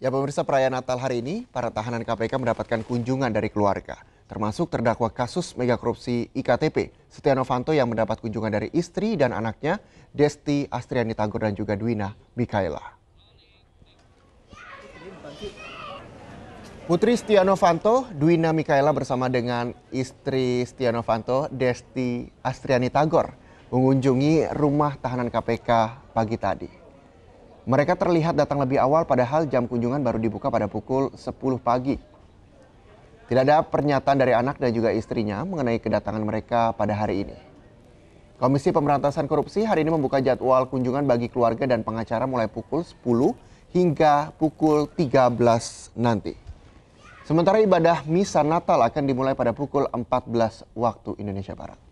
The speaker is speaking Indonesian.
Ya pemirsa perayaan Natal hari ini, para tahanan KPK mendapatkan kunjungan dari keluarga, termasuk terdakwa kasus megakorupsi IKTP, Setia Novanto yang mendapat kunjungan dari istri dan anaknya, Desti Astriani Tagor dan juga Dwina Mikaela. Putri Setia Novanto, Dwina Mikaela bersama dengan istri Setia Novanto, Desti Astriani Tagor, mengunjungi rumah tahanan KPK pagi tadi. Mereka terlihat datang lebih awal padahal jam kunjungan baru dibuka pada pukul 10 pagi. Tidak ada pernyataan dari anak dan juga istrinya mengenai kedatangan mereka pada hari ini. Komisi Pemberantasan Korupsi hari ini membuka jadwal kunjungan bagi keluarga dan pengacara mulai pukul 10 hingga pukul 13 nanti. Sementara ibadah Misa Natal akan dimulai pada pukul 14 waktu Indonesia Barat.